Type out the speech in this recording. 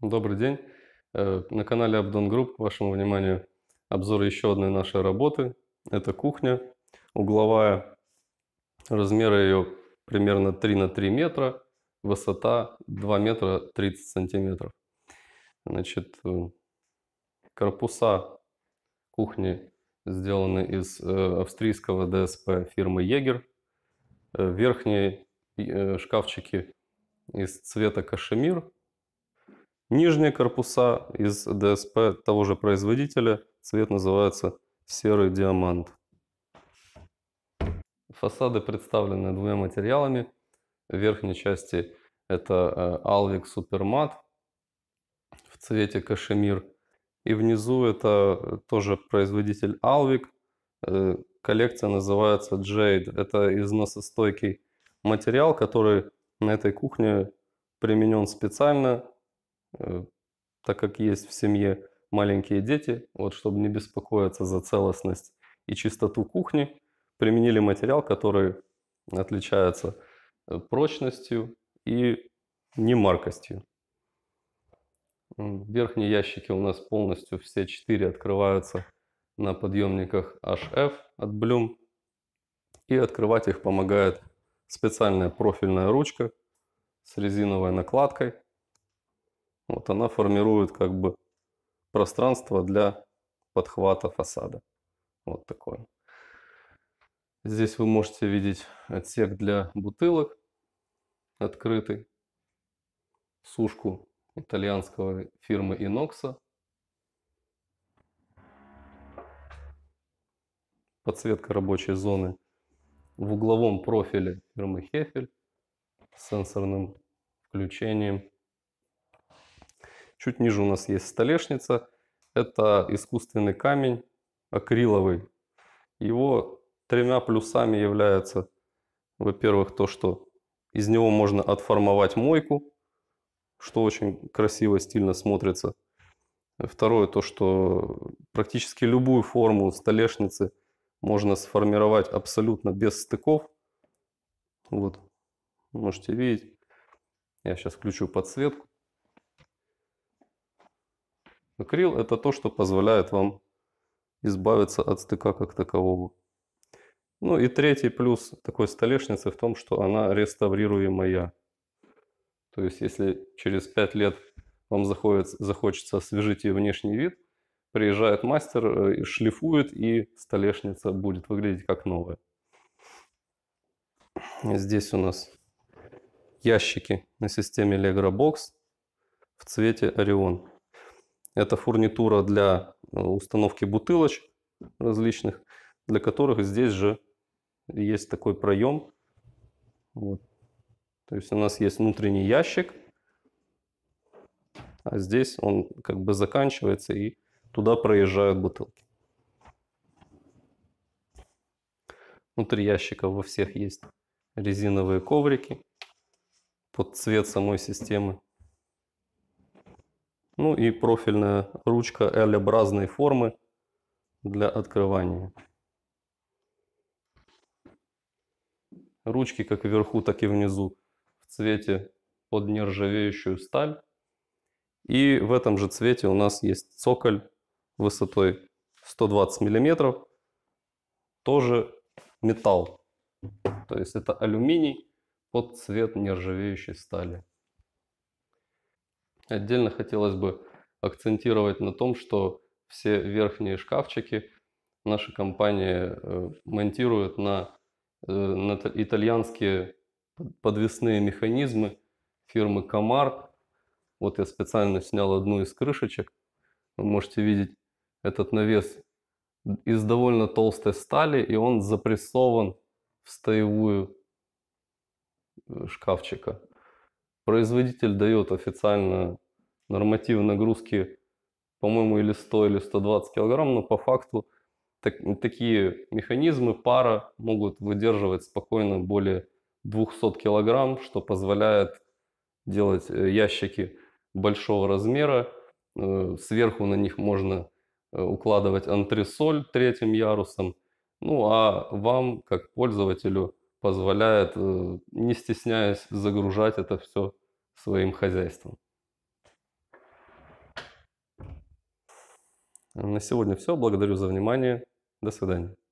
Добрый день. Э, на канале Abdon Group вашему вниманию обзор еще одной нашей работы. Это кухня угловая. Размеры ее примерно 3 на 3 метра. Высота 2 метра 30 сантиметров. Значит, э, корпуса кухни сделаны из э, австрийского ДСП фирмы Егер. Верхние шкафчики из цвета кашемир Нижние корпуса из ДСП того же производителя, цвет называется серый диамант. Фасады представлены двумя материалами. В верхней части это э, Alvik Supermat в цвете кашемир. И внизу это тоже производитель Alvik. Э, коллекция называется Jade. Это износостойкий материал, который на этой кухне применен специально Э, так как есть в семье маленькие дети, вот чтобы не беспокоиться за целостность и чистоту кухни, применили материал, который отличается э, прочностью и немаркостью. Верхние ящики у нас полностью все четыре открываются на подъемниках HF от Blum, И открывать их помогает специальная профильная ручка с резиновой накладкой – вот она формирует как бы пространство для подхвата фасада. Вот такое. Здесь вы можете видеть отсек для бутылок открытый, сушку итальянского фирмы Inox. Подсветка рабочей зоны в угловом профиле фирмы Хефель с сенсорным включением Чуть ниже у нас есть столешница. Это искусственный камень акриловый. Его тремя плюсами является, во-первых, то, что из него можно отформовать мойку, что очень красиво, стильно смотрится. Второе, то, что практически любую форму столешницы можно сформировать абсолютно без стыков. Вот, можете видеть. Я сейчас включу подсветку. Акрил – это то, что позволяет вам избавиться от стыка как такового. Ну и третий плюс такой столешницы в том, что она реставрируемая. То есть если через 5 лет вам заходит, захочется освежить ее внешний вид, приезжает мастер, э, шлифует, и столешница будет выглядеть как новая. Здесь у нас ящики на системе Legra Box в цвете Орион. Это фурнитура для э, установки бутылочек различных, для которых здесь же есть такой проем. Вот. То есть у нас есть внутренний ящик, а здесь он как бы заканчивается и туда проезжают бутылки. Внутри ящика во всех есть резиновые коврики под цвет самой системы. Ну и профильная ручка L-образной формы для открывания. Ручки как вверху, так и внизу в цвете под нержавеющую сталь. И в этом же цвете у нас есть цоколь высотой 120 мм. Тоже металл. То есть это алюминий под цвет нержавеющей стали. Отдельно хотелось бы акцентировать на том, что все верхние шкафчики наша компания э, монтирует на, э, на итальянские подвесные механизмы фирмы Комар. Вот я специально снял одну из крышечек. Вы можете видеть этот навес из довольно толстой стали, и он запрессован в стоевую э, шкафчика. Производитель дает официально норматив нагрузки, по-моему, или 100, или 120 килограмм, но по факту так, такие механизмы пара могут выдерживать спокойно более 200 килограмм, что позволяет делать э, ящики большого размера. Э, сверху на них можно э, укладывать антресоль третьим ярусом. Ну а вам, как пользователю, позволяет, не стесняясь, загружать это все своим хозяйством. На сегодня все. Благодарю за внимание. До свидания.